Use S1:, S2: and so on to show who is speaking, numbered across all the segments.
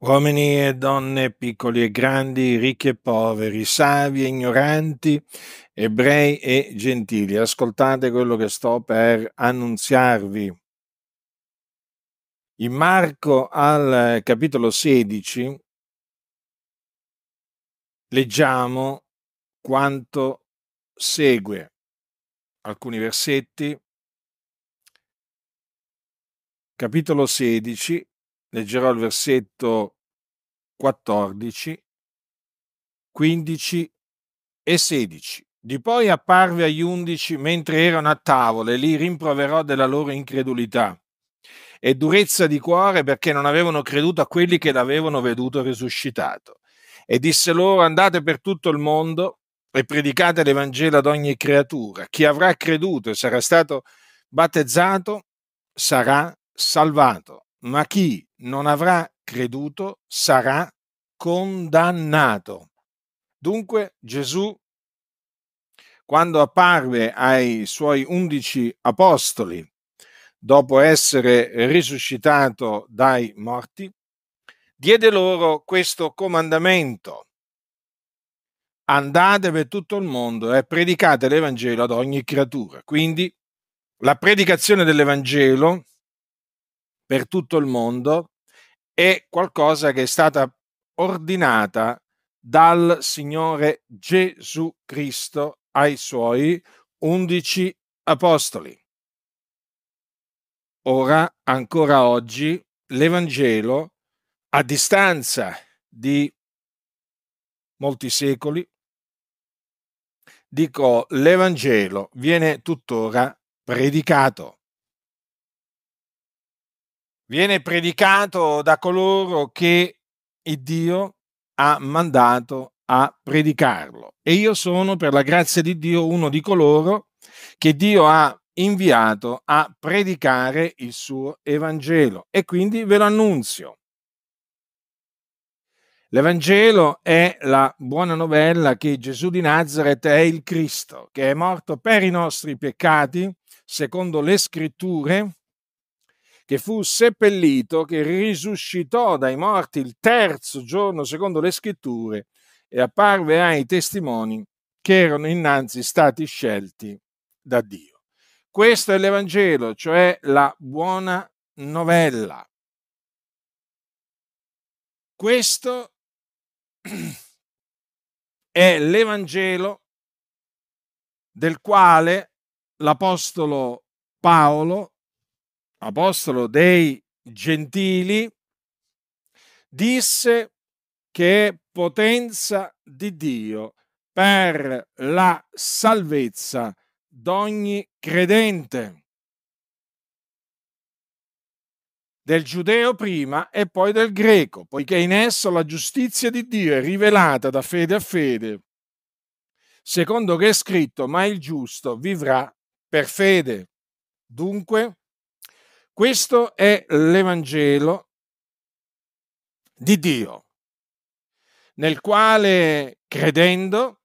S1: uomini e donne, piccoli e grandi, ricchi e poveri, savi e ignoranti, ebrei e gentili. Ascoltate quello che sto per annunziarvi. In Marco al capitolo 16 leggiamo quanto segue alcuni versetti. Capitolo 16, leggerò il versetto 14, 15 e 16. Di poi apparve agli undici mentre erano a tavola e li rimproverò della loro incredulità e durezza di cuore perché non avevano creduto a quelli che l'avevano veduto risuscitato. E disse loro andate per tutto il mondo e predicate l'Evangelo ad ogni creatura. Chi avrà creduto e sarà stato battezzato sarà salvato, ma chi non avrà creduto sarà condannato. Dunque Gesù, quando apparve ai suoi undici apostoli, dopo essere risuscitato dai morti, diede loro questo comandamento. Andate per tutto il mondo e predicate l'Evangelo ad ogni creatura. Quindi la predicazione dell'Evangelo per tutto il mondo è qualcosa che è stata ordinata dal Signore Gesù Cristo ai suoi undici apostoli. Ora, ancora oggi, l'Evangelo, a distanza di molti secoli, dico, l'Evangelo viene tuttora predicato viene predicato da coloro che Dio ha mandato a predicarlo. E io sono, per la grazia di Dio, uno di coloro che Dio ha inviato a predicare il suo Evangelo e quindi ve lo annunzio. L'Evangelo è la buona novella che Gesù di Nazareth è il Cristo, che è morto per i nostri peccati, secondo le scritture, che fu seppellito, che risuscitò dai morti il terzo giorno secondo le scritture e apparve ai testimoni che erano innanzi stati scelti da Dio. Questo è l'Evangelo, cioè la buona novella. Questo è l'Evangelo del quale l'Apostolo Paolo apostolo dei gentili, disse che è potenza di Dio per la salvezza d'ogni credente, del giudeo prima e poi del greco, poiché in esso la giustizia di Dio è rivelata da fede a fede, secondo che è scritto, ma il giusto vivrà per fede. Dunque, questo è l'Evangelo di Dio, nel quale credendo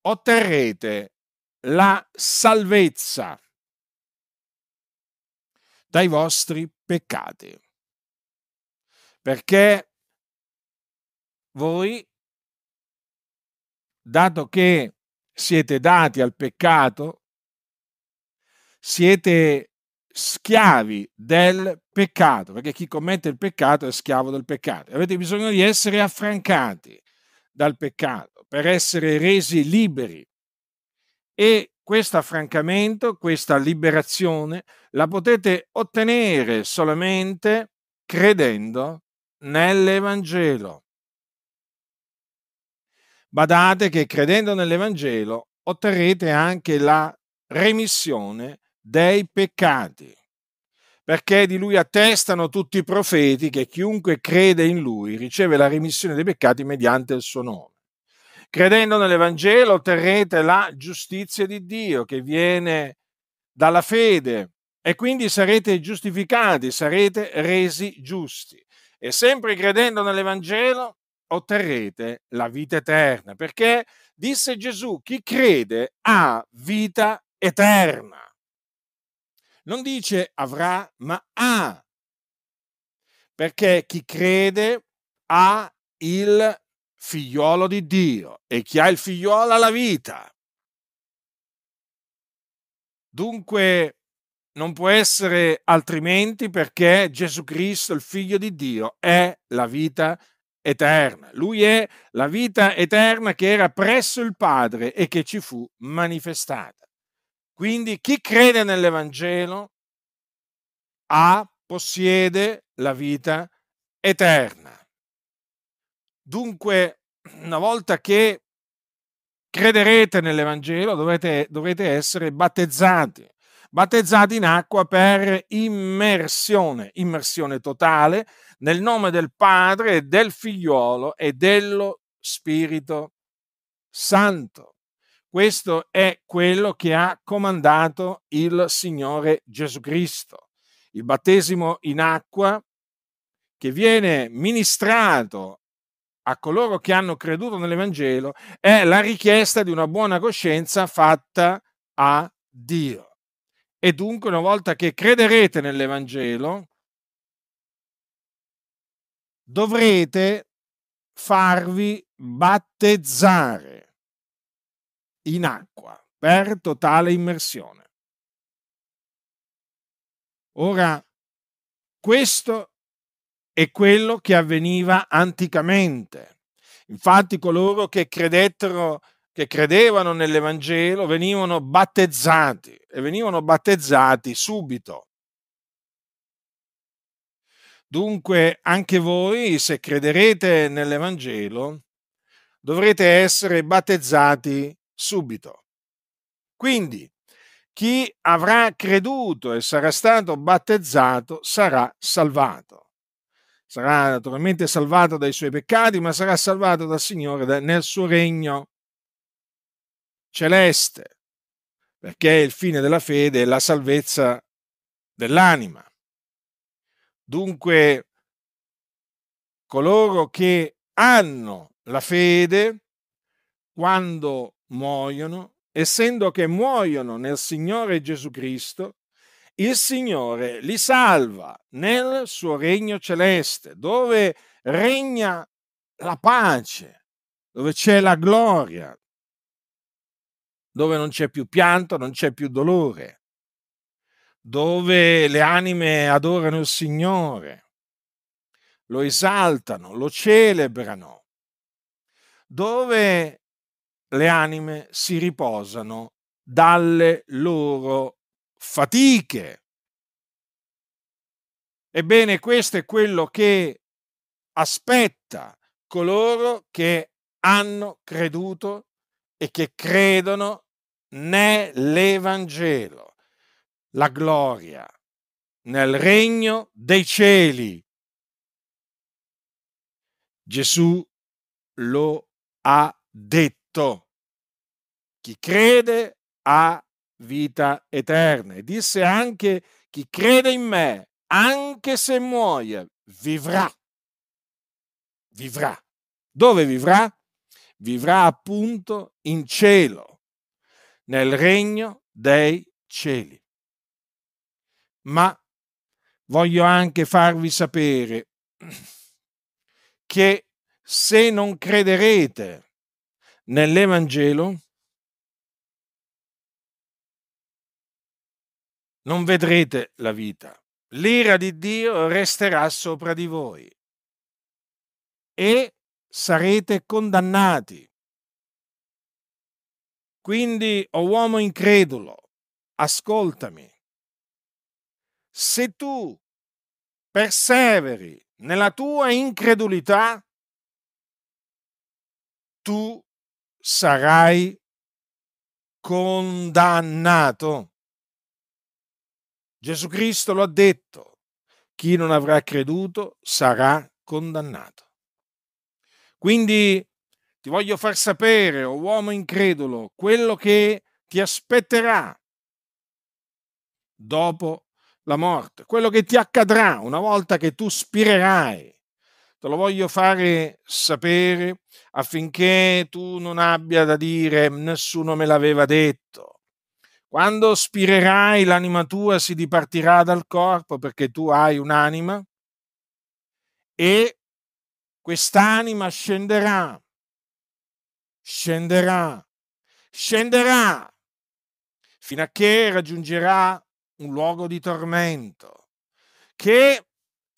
S1: otterrete la salvezza dai vostri peccati. Perché voi, dato che siete dati al peccato, siete schiavi del peccato, perché chi commette il peccato è schiavo del peccato. Avete bisogno di essere affrancati dal peccato per essere resi liberi. E questo affrancamento, questa liberazione, la potete ottenere solamente credendo nell'Evangelo. Badate che credendo nell'Evangelo otterrete anche la remissione dei peccati, perché di lui attestano tutti i profeti che chiunque crede in lui riceve la remissione dei peccati mediante il suo nome. Credendo nell'Evangelo otterrete la giustizia di Dio che viene dalla fede e quindi sarete giustificati, sarete resi giusti. E sempre credendo nell'Evangelo otterrete la vita eterna, perché disse Gesù, chi crede ha vita eterna. Non dice avrà, ma ha. Perché chi crede ha il figliolo di Dio e chi ha il figliolo ha la vita. Dunque non può essere altrimenti perché Gesù Cristo, il figlio di Dio, è la vita eterna. Lui è la vita eterna che era presso il Padre e che ci fu manifestata. Quindi chi crede nell'Evangelo ha, possiede la vita eterna. Dunque, una volta che crederete nell'Evangelo, dovete, dovete essere battezzati battezzati in acqua per immersione, immersione totale nel nome del Padre, del Figliuolo e dello Spirito Santo. Questo è quello che ha comandato il Signore Gesù Cristo. Il battesimo in acqua che viene ministrato a coloro che hanno creduto nell'Evangelo è la richiesta di una buona coscienza fatta a Dio. E dunque una volta che crederete nell'Evangelo, dovrete farvi battezzare in acqua per totale immersione. Ora, questo è quello che avveniva anticamente. Infatti coloro che credettero che credevano nell'Evangelo venivano battezzati e venivano battezzati subito. Dunque anche voi, se crederete nell'Evangelo, dovrete essere battezzati subito. Quindi chi avrà creduto e sarà stato battezzato sarà salvato. Sarà naturalmente salvato dai suoi peccati, ma sarà salvato dal Signore nel suo regno celeste, perché il fine della fede è la salvezza dell'anima. Dunque, coloro che hanno la fede, quando muoiono, essendo che muoiono nel Signore Gesù Cristo, il Signore li salva nel suo regno celeste, dove regna la pace, dove c'è la gloria, dove non c'è più pianto, non c'è più dolore, dove le anime adorano il Signore, lo esaltano, lo celebrano, dove le anime si riposano dalle loro fatiche. Ebbene, questo è quello che aspetta coloro che hanno creduto e che credono nell'Evangelo, la gloria nel regno dei cieli. Gesù lo ha detto detto, chi crede ha vita eterna. E disse anche, chi crede in me, anche se muoia, vivrà. Vivrà. Dove vivrà? Vivrà appunto in cielo, nel regno dei cieli. Ma voglio anche farvi sapere che se non crederete nell'Evangelo non vedrete la vita. L'ira di Dio resterà sopra di voi e sarete condannati. Quindi, o oh uomo incredulo, ascoltami. Se tu perseveri nella tua incredulità, tu sarai condannato. Gesù Cristo lo ha detto, chi non avrà creduto sarà condannato. Quindi ti voglio far sapere, o oh uomo incredulo, quello che ti aspetterà dopo la morte, quello che ti accadrà una volta che tu spirerai te lo voglio fare sapere affinché tu non abbia da dire nessuno me l'aveva detto. Quando spirerai l'anima tua si dipartirà dal corpo perché tu hai un'anima e quest'anima scenderà, scenderà, scenderà fino a che raggiungerà un luogo di tormento che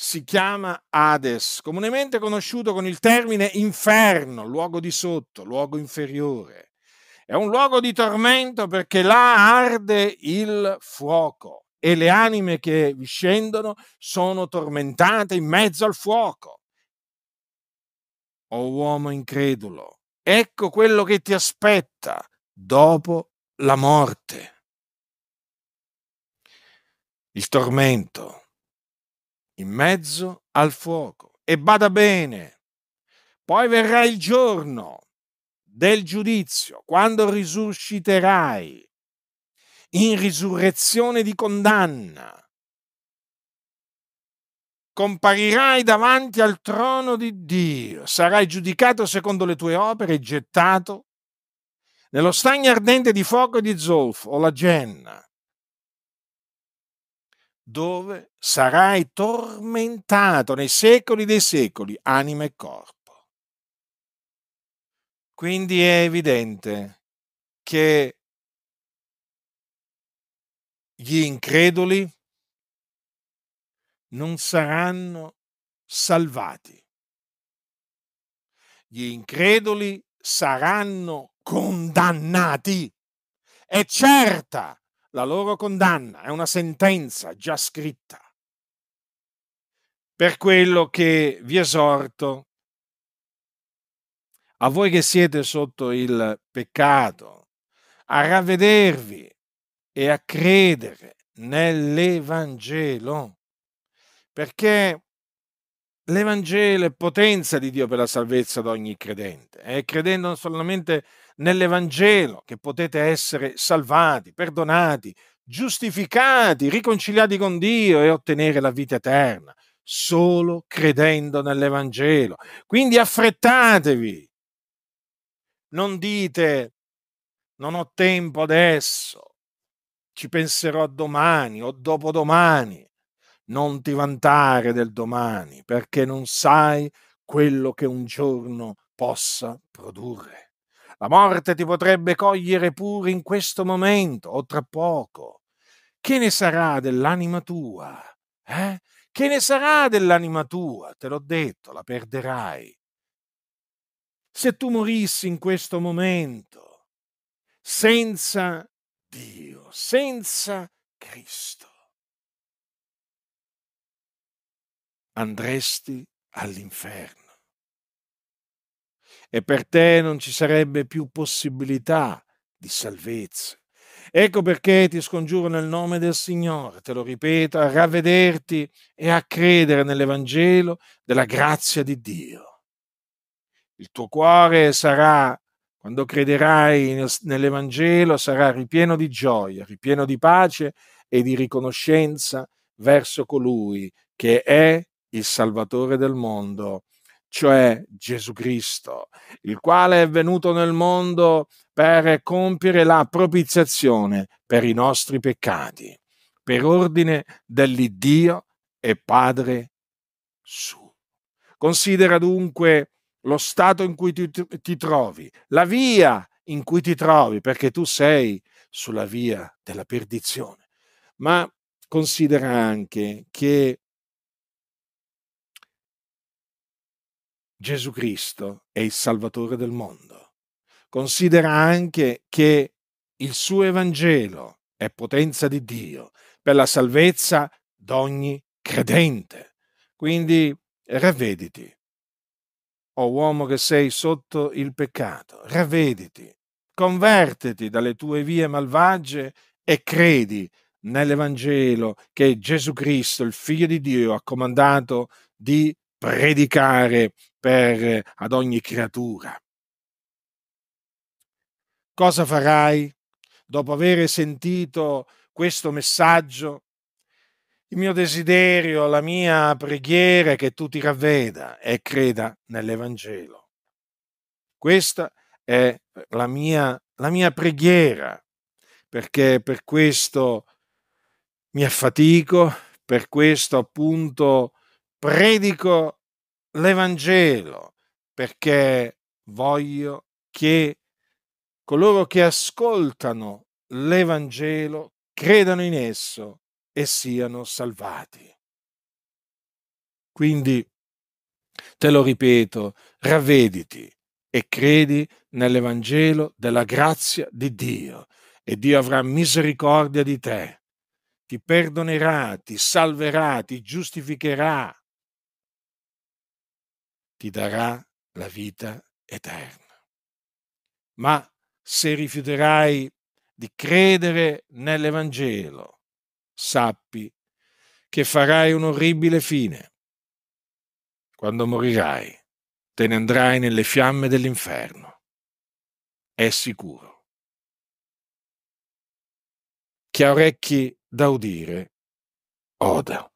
S1: si chiama Hades, comunemente conosciuto con il termine inferno, luogo di sotto, luogo inferiore. È un luogo di tormento perché là arde il fuoco e le anime che vi scendono sono tormentate in mezzo al fuoco. O oh, uomo incredulo, ecco quello che ti aspetta dopo la morte. Il tormento in mezzo al fuoco. E bada bene, poi verrà il giorno del giudizio, quando risusciterai in risurrezione di condanna. Comparirai davanti al trono di Dio, sarai giudicato secondo le tue opere e gettato nello stagno ardente di fuoco e di zolfo o la genna dove sarai tormentato nei secoli dei secoli, anima e corpo. Quindi è evidente che gli increduli non saranno salvati. Gli increduli saranno condannati. È certa la loro condanna è una sentenza già scritta. Per quello che vi esorto, a voi che siete sotto il peccato, a ravvedervi e a credere nell'Evangelo, perché l'Evangelo è potenza di Dio per la salvezza di ogni credente. È eh, credendo solamente nell'Evangelo che potete essere salvati, perdonati, giustificati, riconciliati con Dio e ottenere la vita eterna. Solo credendo nell'Evangelo. Quindi affrettatevi. Non dite, non ho tempo adesso, ci penserò domani o dopodomani non ti vantare del domani, perché non sai quello che un giorno possa produrre. La morte ti potrebbe cogliere pure in questo momento o tra poco. Che ne sarà dell'anima tua? Eh? Che ne sarà dell'anima tua? Te l'ho detto, la perderai. Se tu morissi in questo momento, senza Dio, senza Cristo, andresti all'inferno. E per te non ci sarebbe più possibilità di salvezza. Ecco perché ti scongiuro nel nome del Signore, te lo ripeto, a ravvederti e a credere nell'Evangelo della grazia di Dio. Il tuo cuore sarà, quando crederai nell'Evangelo, sarà ripieno di gioia, ripieno di pace e di riconoscenza verso colui che è il Salvatore del mondo, cioè Gesù Cristo, il quale è venuto nel mondo per compiere la propiziazione per i nostri peccati, per ordine dell'Iddio e Padre suo. Considera dunque lo stato in cui ti, ti, trovi, la via in cui ti trovi, perché tu sei sulla via della perdizione. Ma considera anche che Gesù Cristo è il Salvatore del mondo. Considera anche che il suo Evangelo è potenza di Dio per la salvezza d'ogni credente. Quindi ravvediti. O oh uomo che sei sotto il peccato, ravvediti, convertiti dalle tue vie malvagie e credi nell'Evangelo che Gesù Cristo, il Figlio di Dio, ha comandato di predicare per, eh, ad ogni creatura. Cosa farai dopo aver sentito questo messaggio? Il mio desiderio, la mia preghiera è che tu ti ravveda e creda nell'Evangelo. Questa è la mia, la mia preghiera, perché per questo mi affatico, per questo appunto predico l'Evangelo, perché voglio che coloro che ascoltano l'Evangelo credano in esso e siano salvati. Quindi, te lo ripeto, ravvediti e credi nell'Evangelo della grazia di Dio e Dio avrà misericordia di te, ti perdonerà, ti salverà, ti giustificherà ti darà la vita eterna. Ma se rifiuterai di credere nell'Evangelo, sappi che farai un'orribile fine. Quando morirai, te ne andrai nelle fiamme dell'inferno. È sicuro. Chi ha orecchi da udire, oda.